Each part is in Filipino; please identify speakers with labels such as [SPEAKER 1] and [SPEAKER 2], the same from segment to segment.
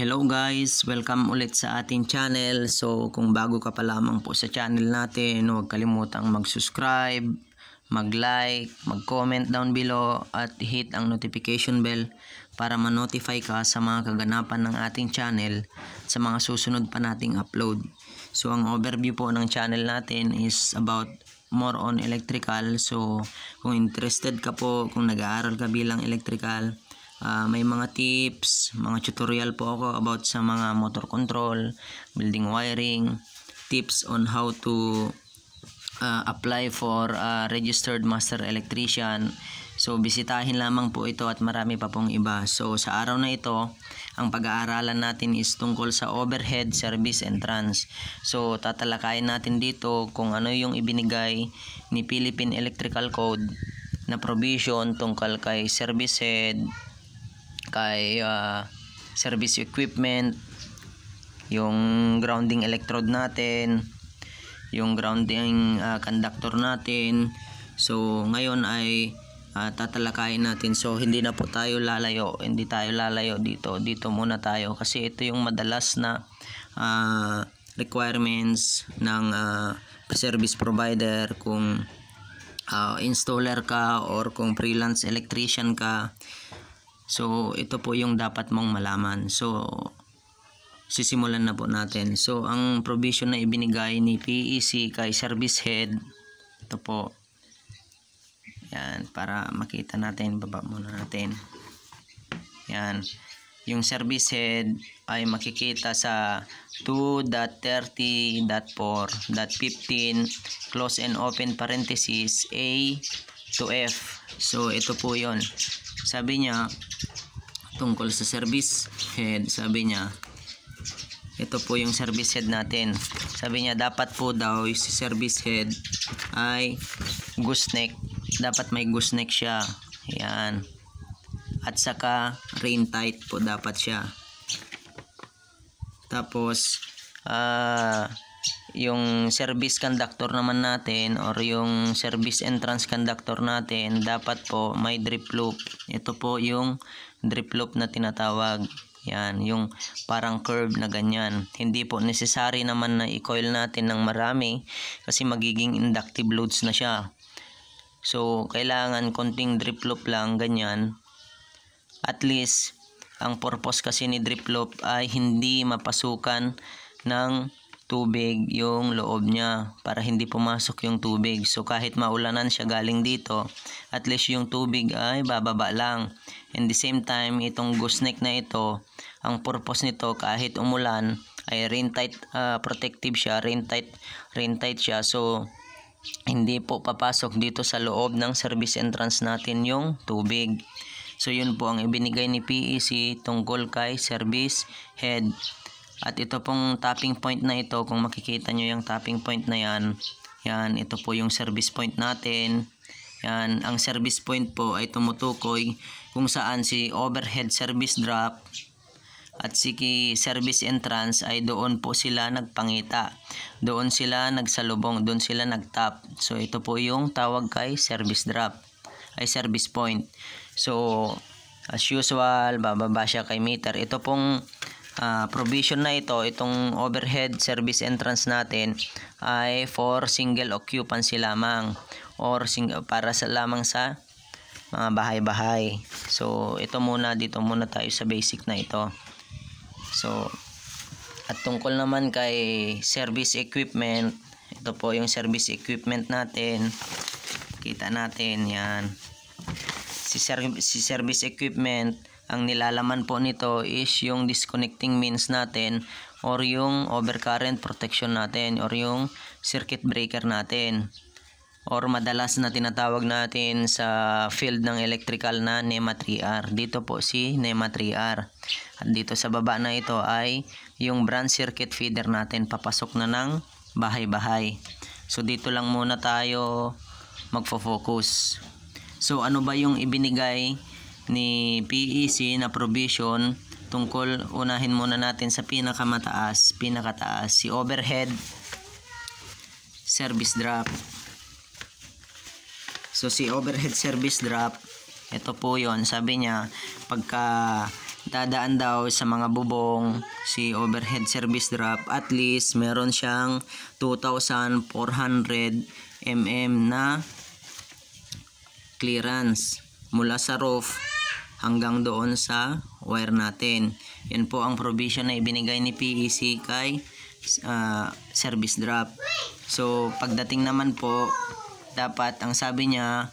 [SPEAKER 1] Hello guys, welcome ulit sa ating channel. So kung bago ka pa lamang po sa channel natin, huwag kalimutang mag-subscribe, mag-like, mag-comment down below at hit ang notification bell para ma-notify ka sa mga kaganapan ng ating channel sa mga susunod pa nating upload. So ang overview po ng channel natin is about more on electrical. So kung interested ka po, kung nag-aaral ka bilang electrical, Uh, may mga tips, mga tutorial po ako about sa mga motor control, building wiring, tips on how to uh, apply for uh, registered master electrician. So bisitahin lamang po ito at marami pa pong iba. So sa araw na ito, ang pag-aaralan natin is tungkol sa overhead service entrance. So tatalakayin natin dito kung ano yung ibinigay ni Philippine Electrical Code na provision tungkol kay service head, kay uh, service equipment, yung grounding electrode natin, yung grounding uh, conductor natin. So ngayon ay uh, tatalakayin natin. So hindi na po tayo lalayo, hindi tayo lalayo dito. Dito muna tayo kasi ito yung madalas na uh, requirements ng uh, service provider kung uh, installer ka or kung freelance electrician ka So, ito po yung dapat mong malaman. So, sisimulan na po natin. So, ang provision na ibinigay ni PEC kay service head, ito po. Yan, para makita natin, baba muna natin. Yan. Yung service head ay makikita sa 2.30.4.15 close and open parenthesis A to F. So, ito po yon sabi niya tungkol sa service head sabi niya ito po yung service head natin sabi niya dapat po daw si service head ay gooseneck dapat may gooseneck siya yan at saka rain tight po dapat siya tapos ah uh, yung service conductor naman natin or yung service entrance conductor natin dapat po may drip loop ito po yung drip loop na tinatawag yan yung parang curve na ganyan hindi po necessary naman na i-coil natin ng marami kasi magiging inductive loads na siya so kailangan konting drip loop lang ganyan at least ang purpose kasi ni drip loop ay hindi mapasukan ng tubig yung loob niya para hindi pumasok yung tubig. So kahit maulanan siya galing dito, at least yung tubig ay bababa lang. And the same time, itong goose neck na ito, ang purpose nito kahit umulan ay rain tight uh, protective siya, rain tight, rain tight siya. So hindi po papasok dito sa loob ng service entrance natin yung tubig. So yun po ang ibinigay ni PEC tungkol kay service head at ito pong tapping point na ito, kung makikita nyo yung tapping point na yan, yan, ito po yung service point natin. Yan, ang service point po ay tumutukoy kung saan si overhead service drop at si service entrance ay doon po sila nagpangita. Doon sila nagsalubong, doon sila nagtap. So ito po yung tawag kay service drop, ay service point. So as usual, bababa siya kay meter. Ito pong uh, provision na ito, itong overhead service entrance natin ay for single occupancy lamang or sing para sa lamang sa mga bahay-bahay. So, ito muna dito muna tayo sa basic na ito. So, at tungkol naman kay service equipment, ito po yung service equipment natin. Kita natin 'yan. Si, ser si service equipment ang nilalaman po nito is yung disconnecting means natin or yung overcurrent protection natin or yung circuit breaker natin or madalas na tinatawag natin sa field ng electrical na NEMA 3R. Dito po si NEMA 3R. At dito sa baba na ito ay yung branch circuit feeder natin papasok na ng bahay-bahay. So dito lang muna tayo magfo-focus. So ano ba yung ibinigay ni PEC na provision tungkol unahin muna natin sa pinakamataas, pinakataas, si overhead service drop. So si overhead service drop, ito po 'yon. Sabi niya pagka dadaan daw sa mga bubong si overhead service drop at least meron siyang 2400 mm na clearance mula sa roof hanggang doon sa wire natin. Yan po ang provision na ibinigay ni PEC kay uh, service drop. So pagdating naman po, dapat ang sabi niya,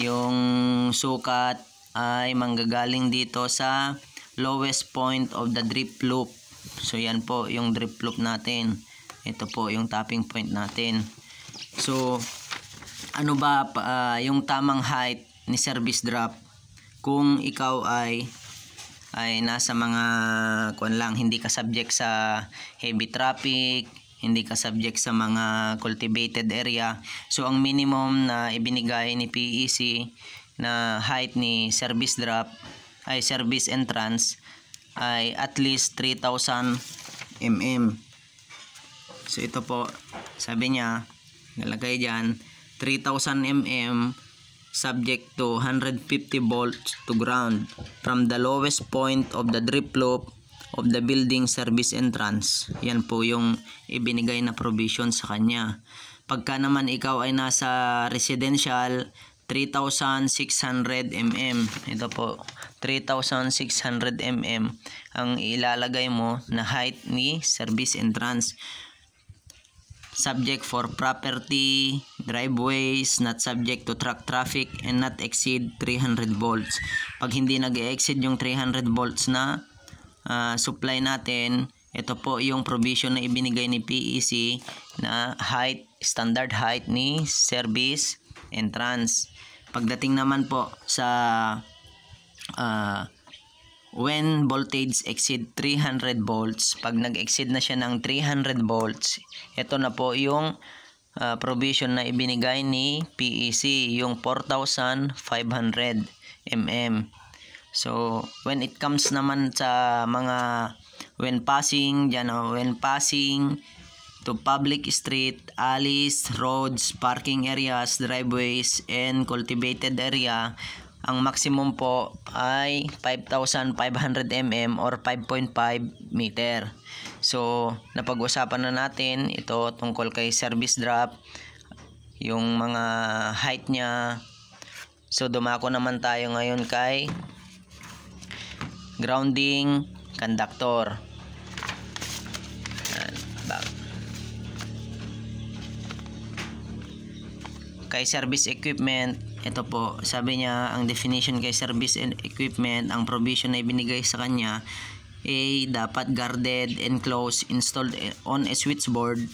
[SPEAKER 1] yung sukat ay manggagaling dito sa lowest point of the drip loop. So yan po yung drip loop natin. Ito po yung tapping point natin. So ano ba uh, yung tamang height ni service drop kung ikaw ay ay nasa mga kuan lang hindi ka subject sa heavy traffic hindi ka subject sa mga cultivated area so ang minimum na ibinigay ni PEC na height ni service drop ay service entrance ay at least 3000 mm so ito po sabi niya nalagay diyan 3000 mm subject to 150 volts to ground from the lowest point of the drip loop of the building service entrance. Yan po yung ibinigay na provision sa kanya. Pagka naman ikaw ay nasa residential, 3,600 mm. Ito po, 3,600 mm ang ilalagay mo na height ni service entrance subject for property, driveways, not subject to truck traffic, and not exceed 300 volts. Pag hindi nag exceed yung 300 volts na uh, supply natin, ito po yung provision na ibinigay ni PEC na height, standard height ni service entrance. Pagdating naman po sa uh, when voltage exceed 300 volts, pag nag-exceed na siya ng 300 volts, ito na po yung uh, provision na ibinigay ni PEC, yung 4,500 mm. So, when it comes naman sa mga when passing, diyan ah, when passing to public street, alleys, roads, parking areas, driveways, and cultivated area, ang maximum po ay 5,500 mm or 5.5 meter. So, napag-usapan na natin ito tungkol kay service drop, yung mga height niya. So, dumako naman tayo ngayon kay grounding conductor. kay service equipment, ito po, sabi niya ang definition kay service and equipment, ang provision na ibinigay sa kanya ay dapat guarded, enclosed, installed on a switchboard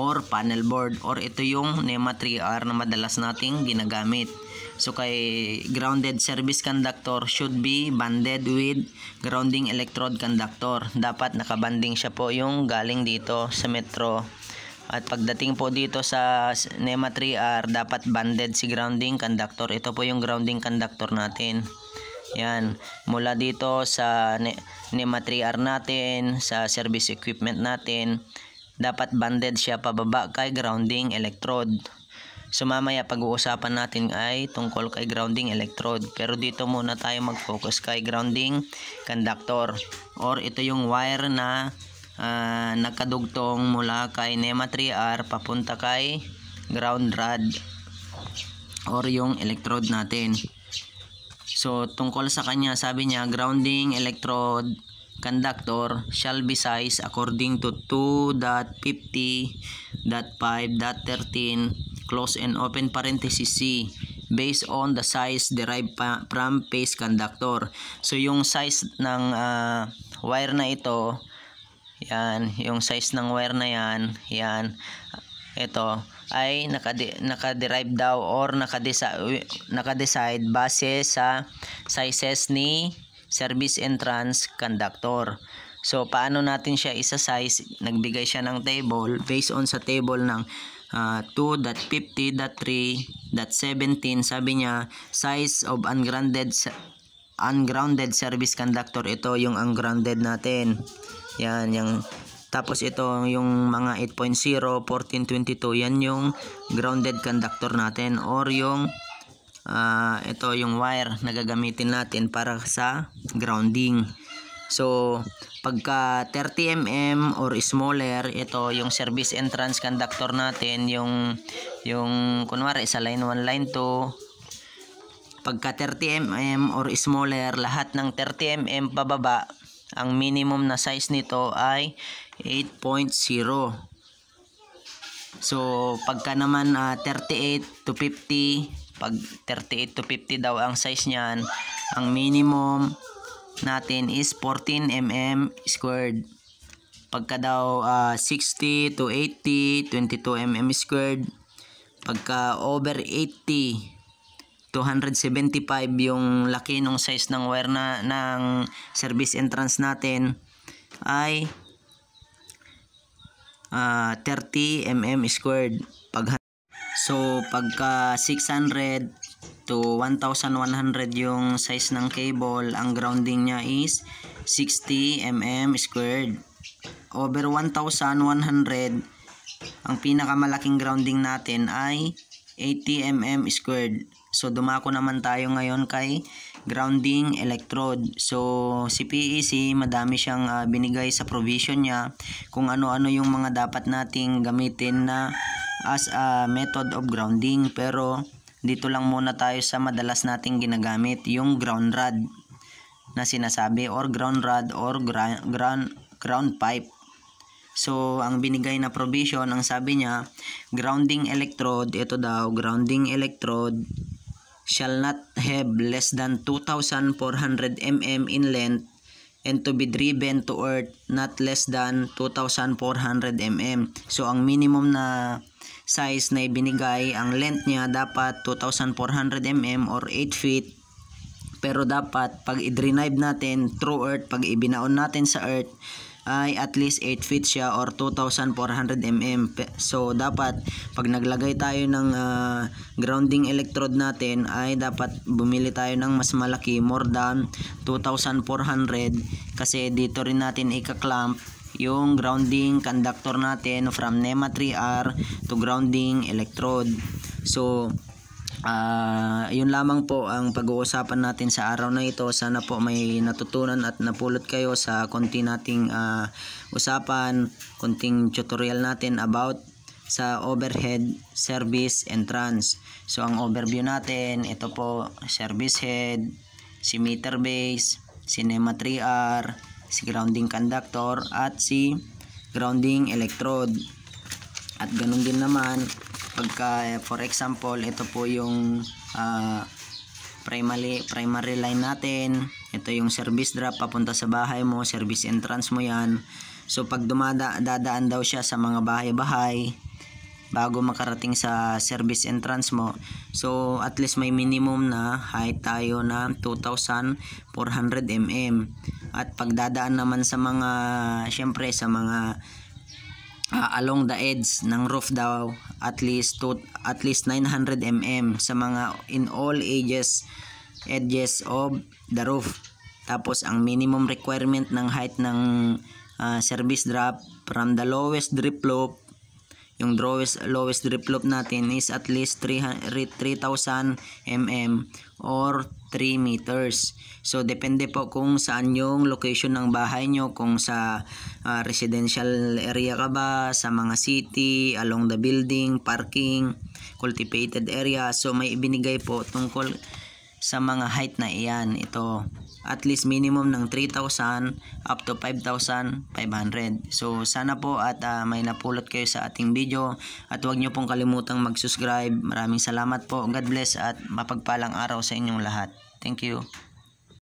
[SPEAKER 1] or panel board or ito yung NEMA 3R na madalas nating ginagamit. So kay grounded service conductor should be banded with grounding electrode conductor. Dapat nakabanding siya po yung galing dito sa metro at pagdating po dito sa NEMA 3R, dapat banded si grounding conductor. Ito po yung grounding conductor natin. Yan, mula dito sa NEMA 3R natin, sa service equipment natin, dapat banded siya pababa kay grounding electrode. So mamaya pag-uusapan natin ay tungkol kay grounding electrode. Pero dito muna tayo mag-focus kay grounding conductor or ito yung wire na uh, ah, nakadugtong mula kay NEMA 3R papunta kay ground rod or yung electrode natin. So tungkol sa kanya sabi niya grounding electrode conductor shall be sized according to 2.50.5.13 close and open parenthesis C based on the size derived from phase conductor. So yung size ng uh, wire na ito yan yung size ng wire na yan yan ito ay nakade naka-derive daw or naka-decide naka base sa sizes ni service entrance conductor so paano natin siya isa-size nagbigay siya ng table based on sa table ng uh, ah, 2.50.3.17 sabi niya size of ungrounded ungrounded service conductor ito yung ungrounded natin yan, yung tapos ito yung mga 8.0, 1422, yan yung grounded conductor natin or yung uh, ito yung wire na gagamitin natin para sa grounding. So, pagka 30 mm or smaller, ito yung service entrance conductor natin, yung yung kunwari sa line 1, line 2. Pagka 30 mm or smaller, lahat ng 30 mm pababa, ang minimum na size nito ay 8.0. So, pagka naman uh, ah, 38 to 50, pag 38 to 50 daw ang size niyan, ang minimum natin is 14 mm squared. Pagka daw uh, ah, 60 to 80, 22 mm squared. Pagka over 80, 275 yung laki ng size ng wire na ng service entrance natin ay uh, 30 mm squared pag so pagka 600 to 1100 yung size ng cable ang grounding niya is 60 mm squared over 1100 ang pinakamalaking grounding natin ay 80 mm squared So dumako naman tayo ngayon kay grounding electrode. So si PEC madami siyang uh, binigay sa provision niya kung ano-ano yung mga dapat nating gamitin na as a method of grounding pero dito lang muna tayo sa madalas nating ginagamit yung ground rod na sinasabi or ground rod or ground ground, ground pipe. So, ang binigay na provision, ang sabi niya, grounding electrode, ito daw, grounding electrode shall not have less than 2,400 mm in length and to be driven to earth not less than 2,400 mm. So, ang minimum na size na ibinigay, ang length niya dapat 2,400 mm or 8 feet. Pero dapat, pag i-drive natin through earth, pag ibinaon natin sa earth, ay at least 8 feet siya or 2400 mm. So dapat pag naglagay tayo ng uh, grounding electrode natin ay dapat bumili tayo ng mas malaki more than 2400 kasi dito rin natin ikaklamp yung grounding conductor natin from NEMA 3R to grounding electrode. So, Uh, yun lamang po ang pag-uusapan natin sa araw na ito. Sana po may natutunan at napulot kayo sa konti nating uh, usapan, konting tutorial natin about sa overhead, service, entrance So ang overview natin, ito po service head, si meter base, si NEMA 3R, si grounding conductor, at si grounding electrode. At ganun din naman pagka eh, for example ito po yung uh, primary primary line natin ito yung service drop papunta sa bahay mo service entrance mo yan so pag dumada dadaan daw siya sa mga bahay-bahay bago makarating sa service entrance mo so at least may minimum na height tayo na 2400 mm at pagdadaan naman sa mga syempre sa mga uh, along the edge ng roof daw at least to, at least 900 mm sa mga in all ages edges of the roof. Tapos ang minimum requirement ng height ng uh, service drop from the lowest drip loop yung lowest, lowest drip loop natin is at least 3,000 mm or 3 meters. So depende po kung saan yung location ng bahay nyo, kung sa uh, residential area ka ba, sa mga city, along the building, parking, cultivated area. So may ibinigay po tungkol sa mga height na iyan. Ito at least minimum ng 3,000 up to 5,500. So sana po at uh, may napulot kayo sa ating video at huwag nyo pong kalimutang mag-subscribe. Maraming salamat po. God bless at mapagpalang araw sa inyong lahat. Thank you.